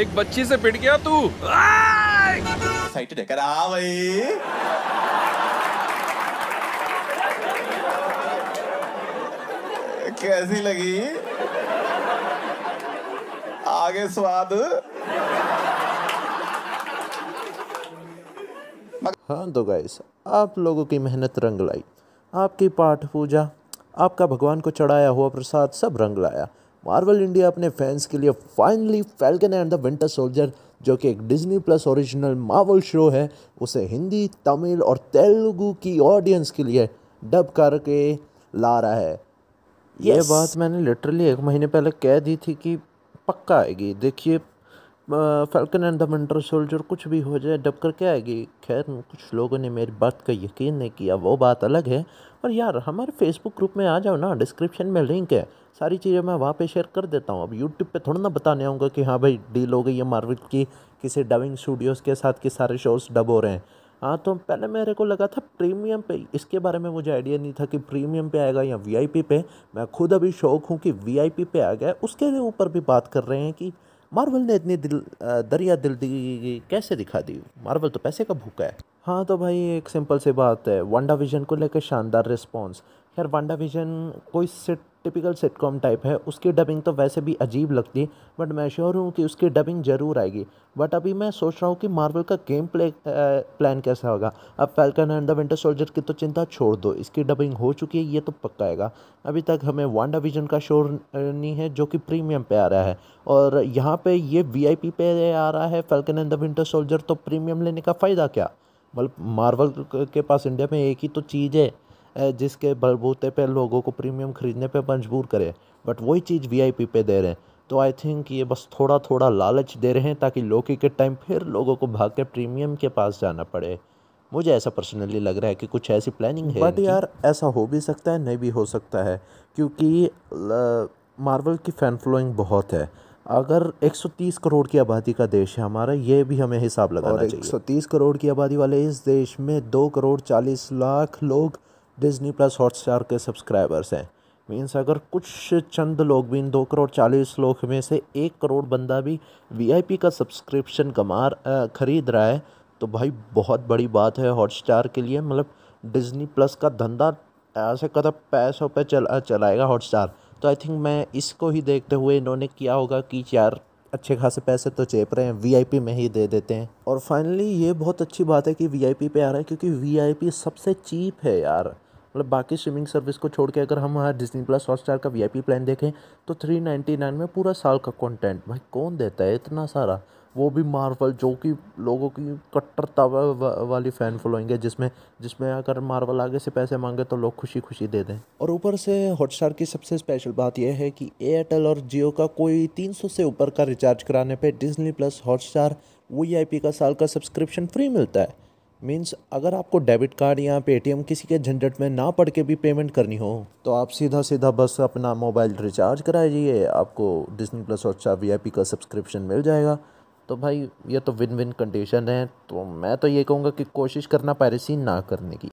एक बच्ची से पिट गया तू है भाई कैसी लगी आगे स्वाद हाँ तो गाइस आप लोगों की मेहनत रंग लाई आपकी पाठ पूजा आपका भगवान को चढ़ाया हुआ प्रसाद सब रंग लाया मार्वल इंडिया अपने फैंस के लिए finally falcon and the winter soldier जो कि एक Disney plus original Marvel show है उसे हिंदी तमिल और तेलुगु की ऑडियंस के लिए डब करके ला रहा है yes. ये बात मैंने लिटरली एक महीने पहले कह दी थी कि पक्का आएगी देखिए falcon and the winter soldier कुछ भी हो जाए डब करके आएगी खैर कुछ लोगों ने मेरी बात का यकीन नहीं किया वो बात अलग है और यार हमारे फेसबुक ग्रुप में आ जाओ ना डिस्क्रिप्शन में लिंक है सारी चीज़ें मैं वहाँ पे शेयर कर देता हूँ अब यूट्यूब पे थोड़ा ना बताने आऊँगा कि हाँ भाई डील हो गई है मार्वल की किसी डबिंग स्टूडियोज़ के साथ के सारे शोज़ डब हो रहे हैं हाँ तो पहले मेरे को लगा था प्रीमियम पे इसके बारे में मुझे आइडिया नहीं था कि प्रीमियम पे आएगा या वीआईपी पे मैं खुद अभी शौक हूँ कि वीआईपी पे आ गया उसके ऊपर भी बात कर रहे हैं कि मार्वल ने इतनी दिल दरिया दिल दी कैसे दिखा दी मार्वल तो पैसे का भूखा है हाँ तो भाई एक सिंपल सी बात है वंडा विजन को लेकर शानदार रिस्पॉन्स खैर वांडा विजन कोई सिट टिपिकल सिटकॉम टाइप है उसकी डबिंग तो वैसे भी अजीब लगती बट मैं श्योर हूँ कि उसकी डबिंग ज़रूर आएगी बट अभी मैं सोच रहा हूँ कि मार्वल का गेम प्ले प्लान कैसा होगा अब falcon and the winter soldier की तो चिंता छोड़ दो इसकी डबिंग हो चुकी है ये तो पक्का आएगा अभी तक हमें वांडा विजन का शोर नहीं है जो कि प्रीमियम पे आ रहा है और यहाँ पे ये वीआईपी पे आ रहा है falcon and the winter soldier तो प्रीमियम लेने का फ़ायदा क्या मतलब मार्वल के पास इंडिया में एक ही तो चीज़ है जिसके बलबूते पे लोगों को प्रीमियम ख़रीदने पे मजबूर करे बट वही चीज़ वीआईपी पे दे रहे हैं तो आई थिंक ये बस थोड़ा थोड़ा लालच दे रहे हैं ताकि लोकी के टाइम फिर लोगों को भाग के प्रीमियम के पास जाना पड़े मुझे ऐसा पर्सनली लग रहा है कि कुछ ऐसी प्लानिंग है बट यार ऐसा हो भी सकता है नहीं भी हो सकता है क्योंकि मार्वल की फ़ैन फॉलोइंग बहुत है अगर 130 करोड़ की आबादी का देश है हमारा ये भी हमें हिसाब लगाना और चाहिए 130 करोड़ की आबादी वाले इस देश में दो करोड़ चालीस लाख लोग डिज़नी प्लस हॉटस्टार के सब्सक्राइबर्स हैं मीन्स अगर कुछ चंद लोग भी इन दो करोड़ चालीस लोग में से एक करोड़ बंदा भी वीआईपी का सब्सक्रिप्शन कमा ख़रीद रहा है तो भाई बहुत बड़ी बात है हॉटस्टार के लिए मतलब डिज़नी प्लस का धंधा ऐसे कदम पैसों पे चला चलाएगा हॉटस्टार तो आई थिंक मैं इसको ही देखते हुए इन्होंने किया होगा कि यार अच्छे खासे पैसे तो चेप रहे हैं वी में ही दे देते हैं और फाइनली ये बहुत अच्छी बात है कि वी पे आ रहा है क्योंकि वी सबसे चीप है यार मतलब बाकी स्विमिंग सर्विस को छोड़ के अगर हम डिजनी प्लस हॉट स्टार का वी प्लान देखें तो थ्री नाइन में पूरा साल का कॉन्टेंट भाई कौन देता है इतना सारा वो भी मार्वल जो कि लोगों की कट्टरता वाली फ़ैन फॉलोइंग है जिसमें जिसमें अगर मार्वल आगे से पैसे मांगे तो लोग खुशी खुशी दे दें और ऊपर से हॉटस्टार की सबसे स्पेशल बात यह है कि एयरटेल और जियो का कोई 300 से ऊपर का रिचार्ज कराने पे डिजनी प्लस हॉटस्टार वी का साल का सब्सक्रिप्शन फ्री मिलता है मीन्स अगर आपको डेबिट कार्ड या पेटीएम किसी के झंझट में ना पढ़ के भी पेमेंट करनी हो तो आप सीधा सीधा बस अपना मोबाइल रिचार्ज कराइए आपको डिजनी प्लस हॉटस्टार वी का सब्सक्रिप्शन मिल जाएगा तो भाई ये तो विन विन कंडीशन है तो मैं तो ये कहूँगा कि कोशिश करना पायरेसी ना करने की